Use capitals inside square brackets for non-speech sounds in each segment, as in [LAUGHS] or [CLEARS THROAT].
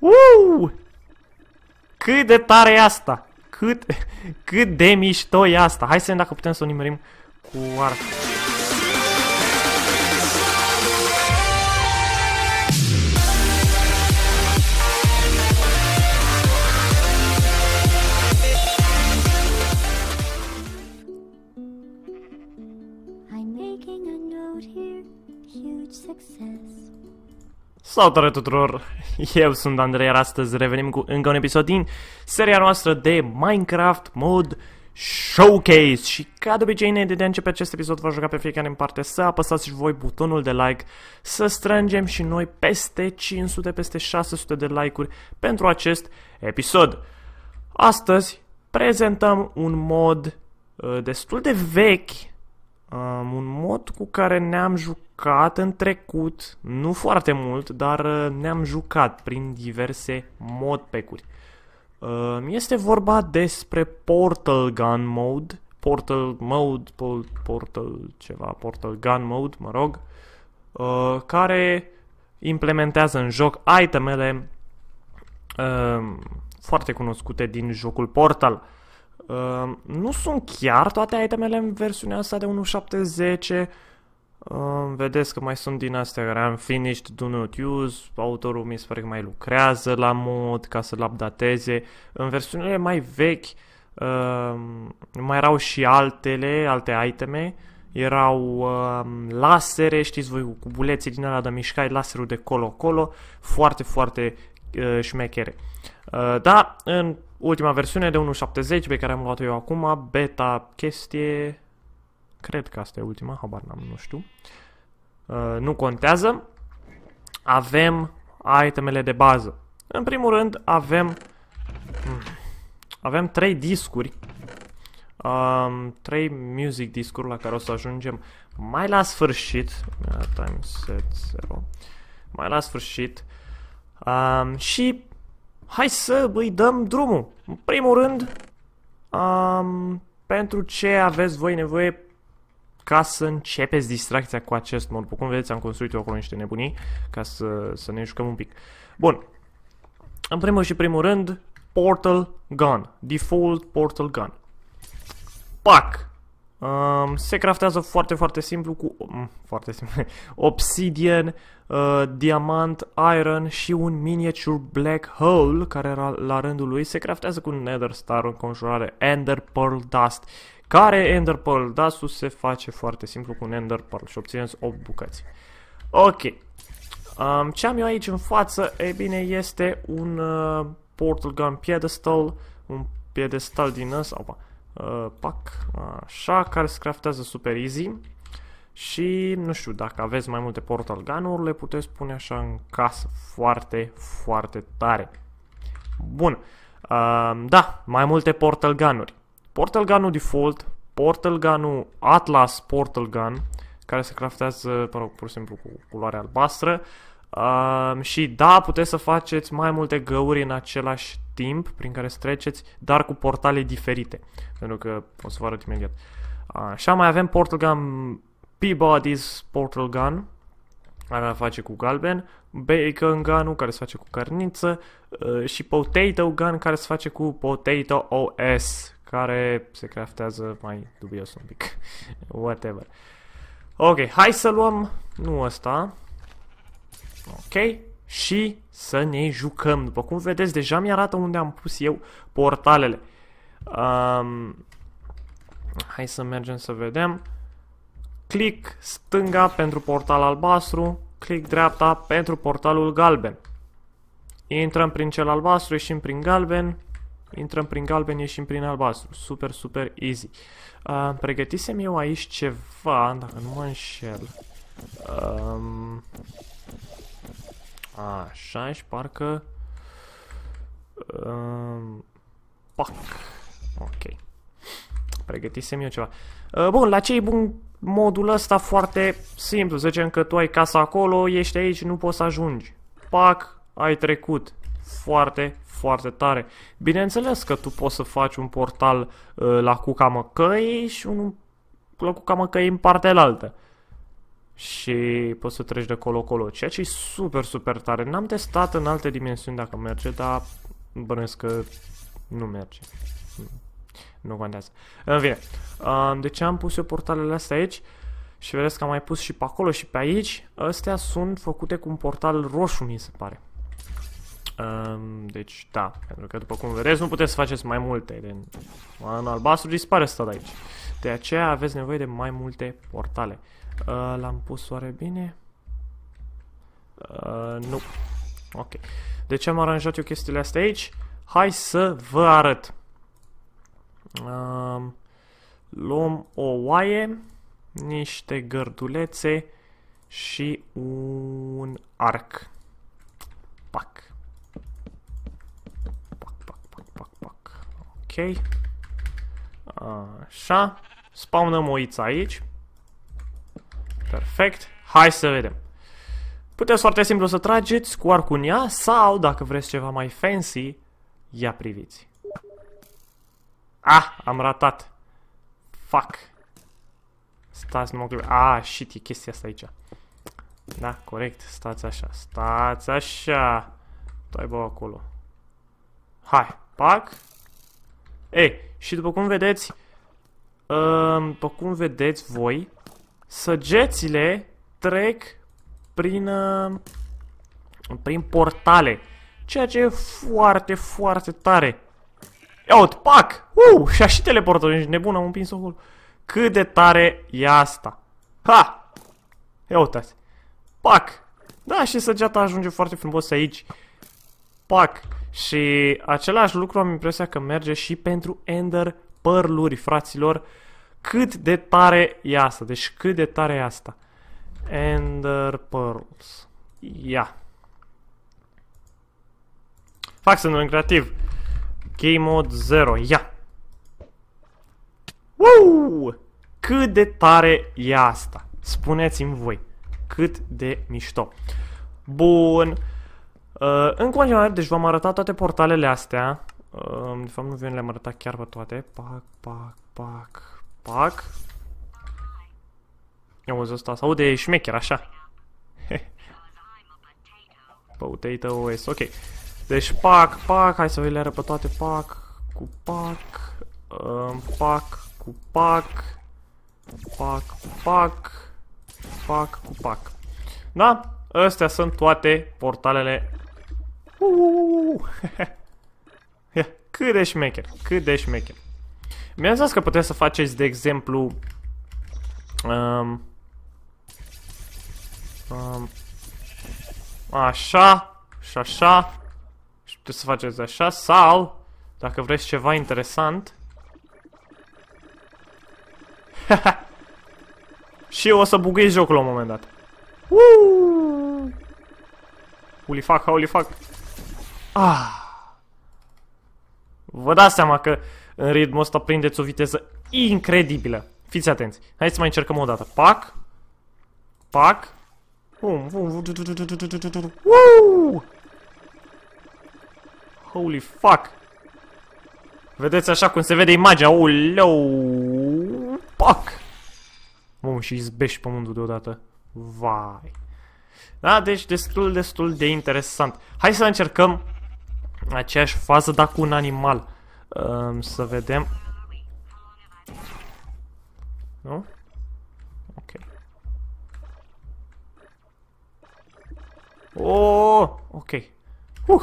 Uuu! Cât de tare e asta! Cât, cât de mișto e asta! Hai să vedem dacă putem să o nimerim cu arcul. Salutare tuturor! [LAUGHS] Eu sunt Andrei, iar astăzi revenim cu încă un episod din seria noastră de Minecraft Mod Showcase și ca de obicei înainte de a începe acest episod vă juca pe fiecare în parte să apăsați și voi butonul de like, să strângem și noi peste 500, peste 600 de like-uri pentru acest episod. Astăzi prezentăm un mod uh, destul de vechi Um, un mod cu care ne-am jucat în trecut, nu foarte mult, dar uh, ne-am jucat prin diverse mod modpecuri. Um, este vorba despre Portal Gun Mode, Portal Mode, Portal ceva, Portal Gun Mode, mă rog, uh, care implementează în joc itemele uh, foarte cunoscute din jocul Portal. Uh, Uh, nu sunt chiar toate itemele în versiunea asta de 1.7.10. Uh, ehm, vedeți că mai sunt din astea care am finished, do not use, autorul mi se pare că mai lucrează la mod ca să-l updateze. În versiunile mai vechi uh, mai erau și altele, alte iteme, erau uh, lasere, știți voi, cu buleții din ala de mișcare, laserul de colo-colo, foarte, foarte uh, șmechere. Uh, da, în Ultima versiune de 1.70 pe care am luat-o eu acum, beta chestie, cred că asta e ultima, habar n-am, nu știu. Uh, nu contează. Avem itemele de bază. În primul rând avem hmm, avem trei discuri. Um, trei music discuri la care o să ajungem mai la sfârșit. Time set 0. Mai la sfârșit. Um, și Hai să îi dăm drumul. În primul rând, um, pentru ce aveți voi nevoie ca să începeți distracția cu acest mod. După cum vedeți, am construit eu acolo niște nebunii ca să, să ne jucăm un pic. Bun. În primul și primul rând, Portal Gun. Default Portal Gun. Pac! Um, se craftează foarte, foarte simplu cu um, foarte simplu, [LAUGHS] obsidian, uh, diamant, iron și un miniature black hole care la, la rândul lui se craftează cu nether star, în conjurare, ender pearl dust. Care ender pearl dust se face foarte simplu cu un ender pearl și obțineți 8 bucăți. Ok. Um, ce am eu aici în față, e bine, este un uh, portal gun pedestal, un pedestal din ăsta, Uh, pac, așa, care se craftează super easy. Și, nu știu, dacă aveți mai multe portal gun le puteți pune așa în casă foarte, foarte tare. Bun. Uh, da, mai multe portal gun-uri. Portal gun default, portal gun Atlas portal gun, care se craftează, pur și simplu cu culoare albastră. Uh, și da, puteți să faceți mai multe găuri în același timp prin care să treceți, dar cu portale diferite. Pentru că o să vă arăt imediat. Așa mai avem Portal Gun Peabody's Portal Gun, care se face cu galben, Bacon Gun, care se face cu carniță uh, și Potato Gun, care se face cu Potato OS, care se craftează mai dubios un pic. [LAUGHS] Whatever. Ok, hai să luăm, nu ăsta. Ok, și să ne jucăm. După cum vedeți, deja mi-arată unde am pus eu portalele. Um, hai să mergem să vedem. Click stânga pentru portal albastru, click dreapta pentru portalul galben. Intrăm prin cel albastru, ieșim prin galben, intrăm prin galben, ieșim prin albastru. Super, super easy. Uh, pregătisem eu aici ceva, dacă nu mă înșel. Um, Așa și parcă... Um, pac. Ok. Pregătisem eu ceva. Uh, bun, la ce e bun modul ăsta foarte simplu? Zicem că tu ai casa acolo, ești aici, nu poți să ajungi. Pac, ai trecut. Foarte, foarte tare. Bineînțeles că tu poți să faci un portal uh, la cuca măcăi și un la cuca măcăi în partea altă. Uh, și poți să treci de colo-colo, ceea ce e super, super tare. N-am testat în alte dimensiuni dacă merge, dar bănuiesc că nu merge. Nu contează. În fine, deci am pus eu portalele astea aici și vedeți că am mai pus și pe acolo și pe aici. Astea sunt făcute cu un portal roșu, mi se pare. Um, deci, da, pentru că după cum vedeți nu puteți să faceți mai multe. În albastru dispare asta de aici. De aceea aveți nevoie de mai multe portale. Uh, L-am pus oare bine? Uh, nu. Ok. De ce am aranjat eu chestiile astea aici? Hai să vă arăt. Uh, luăm o oaie, niște gărdulețe și un arc. Pac. Pac, pac, pac, pac, pac. Ok. Așa. Spawnăm o iță aici. Perfect. Hai să vedem. Puteți foarte simplu să trageți cu arcul în ea sau, dacă vreți ceva mai fancy, ia priviți. Ah, am ratat. Fuck. Stați, nu mă clip. Ah, shit, e chestia asta aici. Da, corect. Stați așa. Stați așa. Tu ai acolo. Hai, pac. Ei, și după cum vedeți, Ehm, după cum vedeți voi, săgețile trec prin, ehm, prin portale. Ceea ce e foarte, foarte tare. Ia uite, pac! Uh, și-a și teleportat, ești nebun, am împins-o acolo. Cât de tare e asta. Ha! Ia uitați. Pac! Da, și săgeata ajunge foarte frumos aici. Pac! Și același lucru am impresia că merge și pentru Ender părluri, fraților, cât de tare e asta, deci cât de tare e asta. Ender Pearls. Ia. Yeah. Fac să creativ. Game mode 0. Ia. Yeah. Wow! Cât de tare e asta? Spuneți-mi voi. Cât de mișto. Bun. Uh, în continuare, deci v-am arătat toate portalele astea. De fapt, nu vine, le-am arătat chiar pe toate. Pac, pac, pac, pac. Eu auzi asta, Sau de șmecher, așa. [LAUGHS] Potato OS, ok. Deci pac, pac, hai să le arăt pe toate, pac, cu pac, um, pac, cu pac, pac, cu pac, pac, cu pac. Da? Astea sunt toate portalele. Uuuu! [LAUGHS] cât de șmecher, cât de șmecher. Mi-am zis că puteți să faceți, de exemplu, um, um, așa și așa și puteți să faceți așa sau, dacă vreți ceva interesant, [LAUGHS] și o să bugăiți jocul la un moment dat. Uuuu! Uuu! Ulifac, ulifac. Ah! Vă dați seama că în ritmul ăsta prindeți o viteză incredibilă. Fiți atenți. Hai să mai încercăm o dată. Pac. Pac. Bum, bum, Holy fuck! Vedeți așa cum se vede imaginea. Uleu! Pac! Bum, și izbești pământul deodată. Vai! Da, deci destul, destul de interesant. Hai să încercăm aceeași fază, dar cu un animal. Um, să vedem. Nu? Ok. Oh, ok. Uh.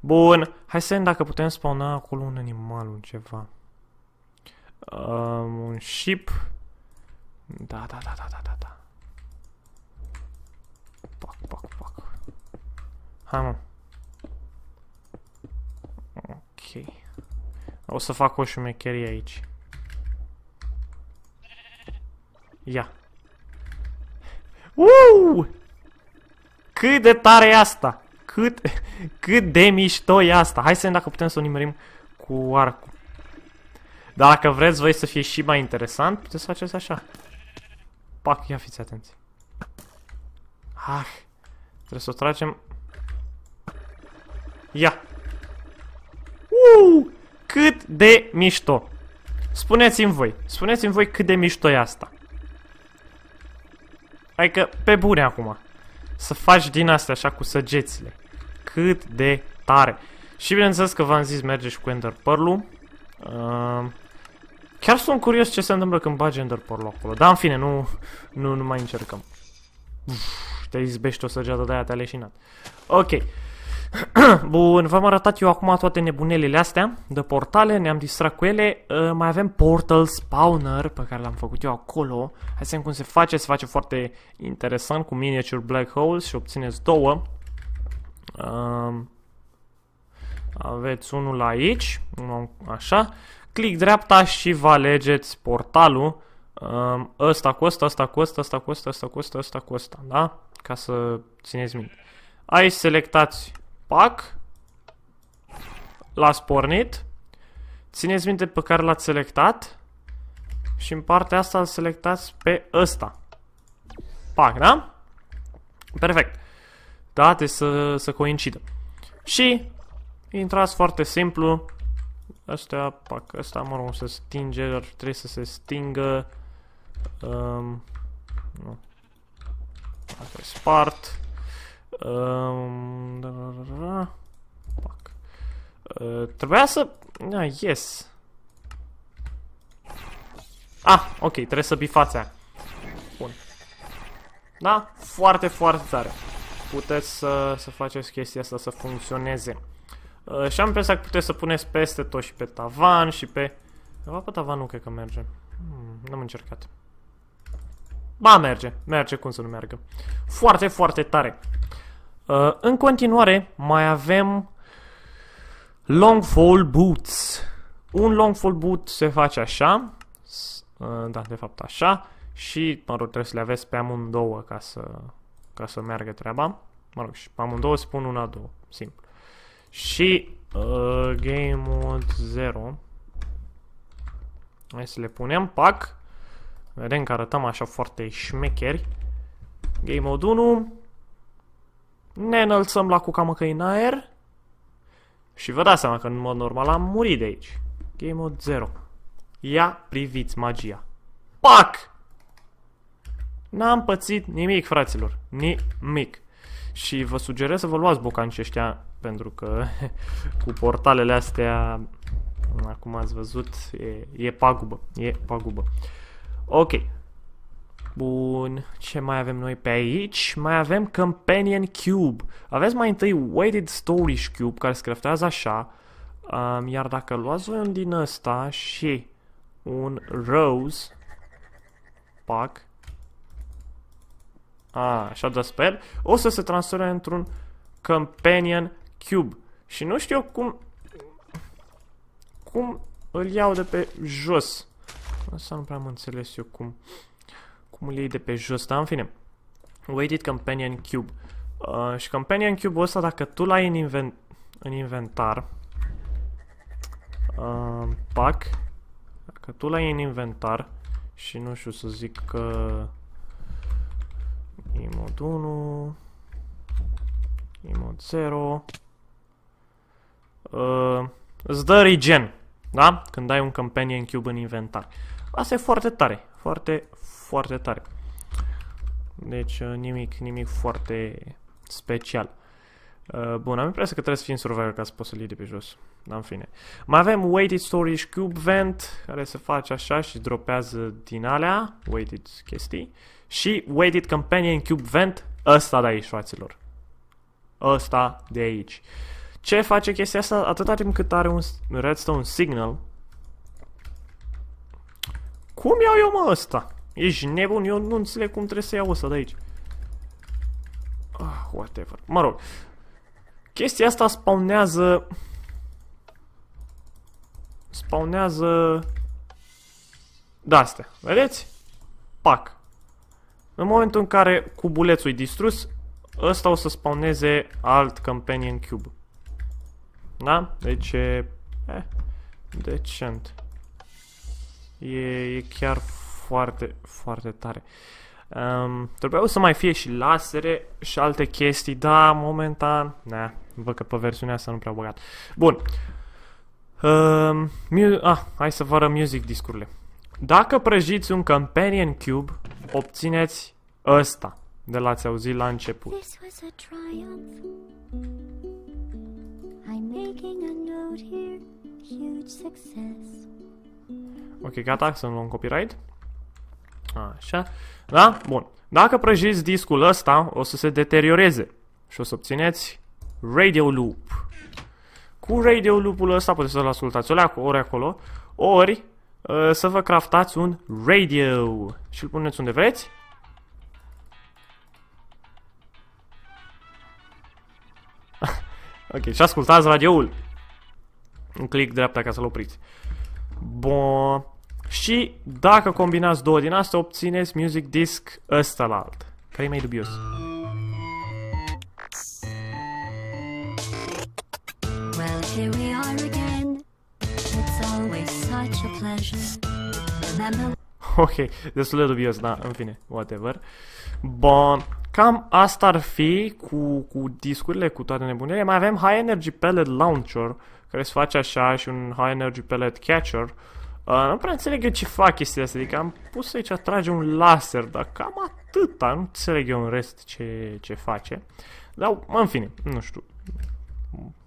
Bun, hai să vedem dacă putem spawna acolo un animal, un ceva. Um, un ship. Da, da, da, da, da, da, da. Pac, pac, pac. Hai, mă. Ok. O să fac o șumecherie aici. Ia. Uuu! Cât de tare e asta! Cât, cât de mișto e asta! Hai să vedem dacă putem să o nimerim cu arcul. Dar dacă vreți voi să fie și mai interesant, puteți să faceți așa. Pac, ia fiți atenți. Ah, trebuie să o tragem. Ia! Uuu, cât de mișto! Spuneți-mi voi, spuneți-mi voi cât de mișto e asta. Adică, pe bune acum, să faci din astea așa cu săgețile. Cât de tare! Și bineînțeles că v-am zis, merge și cu Ender pearl Uh, ehm, chiar sunt curios ce se întâmplă când bagi Ender pearl acolo. Dar în fine, nu, nu, nu mai încercăm. Uf, te izbești o săgeată de aia, te-a leșinat. Ok. [CLEARS THROAT] Bun, v-am arătat eu acum toate nebunelele astea de portale, ne-am distrat cu ele. Uh, mai avem Portal Spawner pe care l-am făcut eu acolo. Hai să vedem cum se face, se face foarte interesant cu miniature black holes și obțineți două. Uh, aveți unul aici, unul așa. Click dreapta și vă alegeți portalul. Uh, ăsta cu ăsta cu ăsta cu ăsta cu ăsta da? Ca să țineți minte. Aici selectați Pac. L-ați pornit. Țineți minte pe care l-ați selectat. Și în partea asta îl selectați pe ăsta. Pac, da? Perfect. Da, trebuie să, să coincidă. Și intrați foarte simplu. Astea, pac, ăsta, mă rog, să stinge, dar trebuie să se stingă. Um, nu. Dacă spart. Ehm, da, Uh, trebuia să... Ah, yes. Ah, ok, trebuie să bifați aia. Bun. Da? Foarte, foarte tare. Puteți să, să faceți chestia asta să funcționeze. Uh, și am impresia că puteți să puneți peste tot și pe tavan și pe... Ceva pe tavan nu cred că merge. Hmm, n-am încercat. Ba, merge. Merge, cum să nu meargă. Foarte, foarte tare. Uh, în continuare, mai avem long fall boots. Un long fall boot se face așa, dar uh, da, de fapt așa, și, mă rog, trebuie să le aveți pe amândouă ca să, ca să meargă treaba. Mă rog, și pe amândouă spun una, două, simplu. Și uh, game mode 0. Hai să le punem, pac. Vedem că arătăm așa foarte șmecheri. Game mode 1 ne înălțăm la cu camăcă în aer și vă dați seama că în mod normal am murit de aici. Game mode 0. Ia priviți magia. PAC! N-am pățit nimic, fraților. Nimic. Și vă sugerez să vă luați bocanci ăștia, pentru că [LAUGHS] cu portalele astea, acum ați văzut, e, e pagubă, e pagubă. Ok, Bun, ce mai avem noi pe aici? Mai avem Companion Cube. Aveți mai întâi Weighted Storage Cube, care se craftează așa. Um, iar dacă luați voi un din ăsta și un Rose, pac, a, așa de sper, o să se transforme într-un Companion Cube. Și nu știu cum... Cum îl iau de pe jos. Asta nu prea am înțeles eu cum... Cum îl iei de pe jos, dar în fine. Weighted Companion Cube. Uh, și Companion Cube-ul ăsta, dacă tu l-ai în, inven în inventar, uh, pack, dacă tu l-ai în inventar și nu știu să zic că uh, imod 1, imod 0, uh, îți dă regen, da? Când ai un Companion Cube în inventar. Asta e foarte tare, foarte, foarte tare. Deci uh, nimic, nimic foarte special. Uh, bun, am impresia că trebuie să fii în survivor ca să poți să-l de pe jos. Dar în fine. Mai avem Weighted Storage Cube Vent, care se face așa și dropează din alea, weighted chestii. Și Weighted Companion Cube Vent, ăsta de aici, fraților. Ăsta de aici. Ce face chestia asta? Atâta timp cât are un redstone signal. Cum iau eu mă ăsta? Ești nebun? Eu nu înțeleg cum trebuie să iau ăsta de aici. Ah, whatever. Mă rog. Chestia asta spawnează... Spawnează... Da, astea Vedeți? Pac. În momentul în care cubulețul e distrus, ăsta o să spawneze alt companion cube. Da? Deci e... Eh, decent. E, e chiar foarte, foarte tare. Um, trebuiau să mai fie și lasere și alte chestii, da, momentan, na, văd că pe versiunea asta nu prea băgat. Bun. Um, mu- ah, hai să vă arăt music discurile. Dacă prăjiți un Companion Cube, obțineți ăsta, de l-ați auzit la început. This was a triumph. I'm making a note here. Huge success. Ok, gata, să nu luăm copyright. Așa, da? Bun. Dacă prăjiți discul ăsta, o să se deterioreze și o să obțineți radio loop. Cu radio loop-ul ăsta puteți să-l ascultați ori acolo, ori ă, să vă craftați un radio și îl puneți unde vreți. [LAUGHS] ok, și ascultați radioul. Un click dreapta ca să-l opriți. Bun. Și dacă combinați două din astea, obțineți music disc ăsta la alt, care e mai dubios. Well, here we are again. It's always such a pleasure. Ok, destul de dubios, da, în fine, whatever. Bun, cam asta ar fi cu, cu discurile, cu toate nebunile. Mai avem High Energy Pellet Launcher, care se face așa și un High Energy Pellet Catcher. Uh, nu prea înțeleg eu ce fac chestia asta, adică am pus aici atrage un laser, dar cam atâta, nu înțeleg eu în rest ce, ce face. Dar, în fine, nu știu,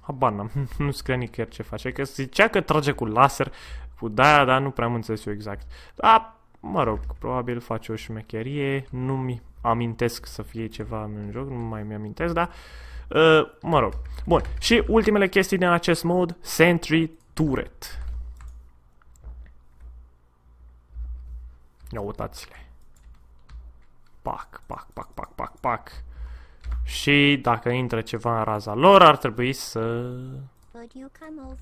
habar n-am, [LAUGHS] nu scrie nicăieri ce face, că zicea că trage cu laser, cu da dar nu prea am înțeles eu exact. Dar, mă rog, probabil face o șmecherie, nu-mi amintesc să fie ceva în joc, nu mai mi-amintesc, dar, uh, mă rog. Bun, și ultimele chestii din acest mod, Sentry Turret. Ia uitați-le. Pac, pac, pac, pac, pac, pac. Și dacă intră ceva în raza lor, ar trebui să...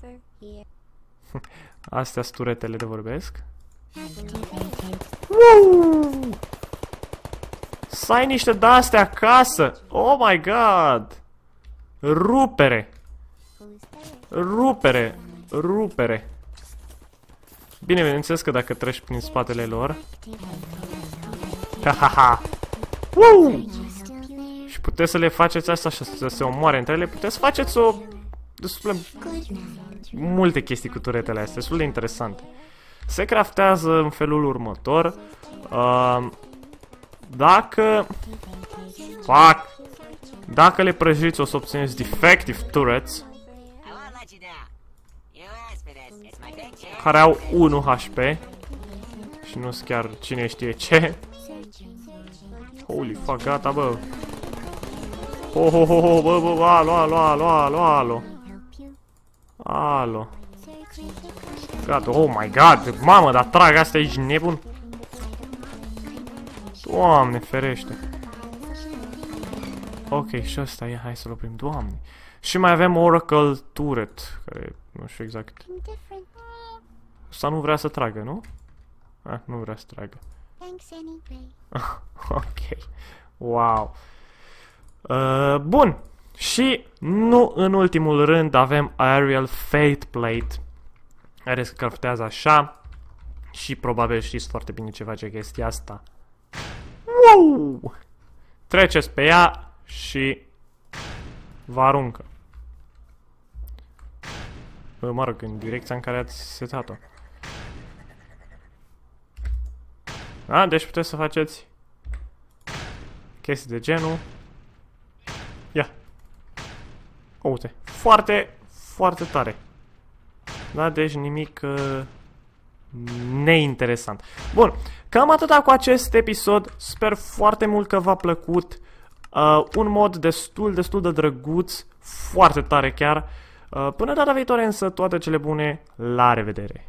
[LAUGHS] Astea sturetele de vorbesc. Să ai niște de-astea acasă! Oh my god! Rupere! Rupere! Rupere! Bine, bineînțeles că dacă treci prin spatele lor... Ha, ha, ha. Woo! Și puteți să le faceți asta și să se omoare între ele. Puteți să faceți o... Destul multe chestii cu turetele astea, destul de interesante. Se craftează în felul următor. Uh, dacă... Fuck! Dacă le prăjiți o să obțineți defective turrets care au 1 HP și nu sunt chiar cine știe ce. Holy fuck, gata, bă. Ho, ho, ho, ho, bă, bă, bă, alo, alo, alo, alo, alo. Alo. Gata, oh my god, mamă, dar trag astea aici nebun. Doamne, ferește. Ok, și ăsta e, hai să-l oprim, doamne. Și mai avem Oracle Turret, care nu știu exact Asta nu vrea să tragă, nu? Ah, nu vrea să tragă. Thanks anyway. [LAUGHS] ok. Wow. Uh, bun. Și nu în ultimul rând avem Aerial Fate Plate. Care se craftează așa. Și probabil știți foarte bine ce face chestia asta. Wow! Treceți pe ea și vă aruncă. Mă rog, în direcția în care ați setat-o. A, deci puteți să faceți chestii de genul. Ia. O, uite. Foarte, foarte tare. Da, deci nimic uh, neinteresant. Bun, cam atâta cu acest episod. Sper foarte mult că v-a plăcut. Uh, un mod destul, destul de drăguț, foarte tare chiar. Uh, până data viitoare însă, toate cele bune, la revedere!